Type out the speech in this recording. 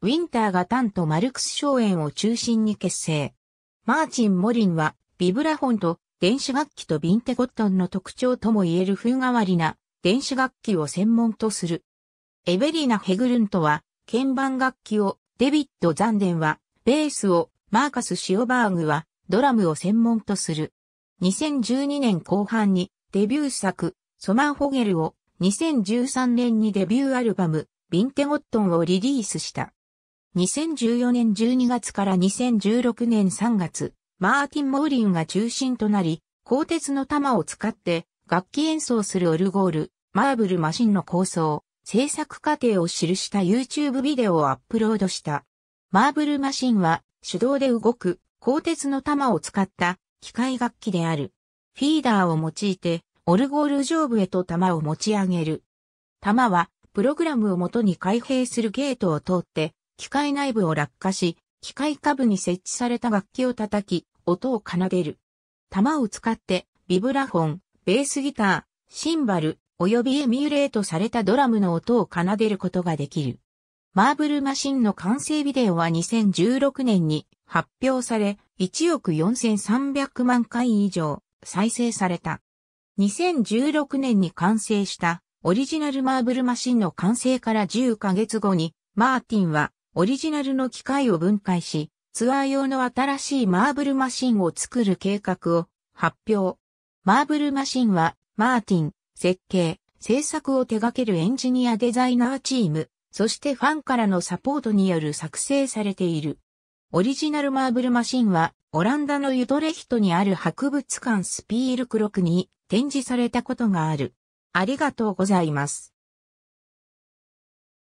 ウィンターがタンとマルクス荘園を中心に結成。マーチン・モリンは、ビブラフォンと電子楽器とビンテゴットンの特徴とも言える風変わりな電子楽器を専門とする。エベリーナ・ヘグルントは、鍵盤楽器を、デビッド・ザンデンは、ベースを、マーカス・シオバーグは、ドラムを専門とする。2012年後半に、デビュー作、ソマン・ホゲルを、2013年にデビューアルバム、ビンテゴットンをリリースした。2014年12月から2016年3月、マーティン・モーリンが中心となり、鋼鉄の玉を使って楽器演奏するオルゴール、マーブルマシンの構想、制作過程を記した YouTube ビデオをアップロードした。マーブルマシンは手動で動く鋼鉄の玉を使った機械楽器である。フィーダーを用いてオルゴール上部へと玉を持ち上げる。玉はプログラムを元に開閉するゲートを通って機械内部を落下し、機械下部に設置された楽器を叩き、音を奏でる。弾を使って、ビブラフォン、ベースギター、シンバル、及びエミュレートされたドラムの音を奏でることができる。マーブルマシンの完成ビデオは2016年に発表され、1億4300万回以上再生された。2016年に完成したオリジナルマーブルマシンの完成から10ヶ月後に、マーティンはオリジナルの機械を分解し、ツアー用の新しいマーブルマシンを作る計画を発表。マーブルマシンは、マーティン、設計、制作を手掛けるエンジニアデザイナーチーム、そしてファンからのサポートによる作成されている。オリジナルマーブルマシンは、オランダのユトレヒトにある博物館スピールクロクに展示されたことがある。ありがとうございます。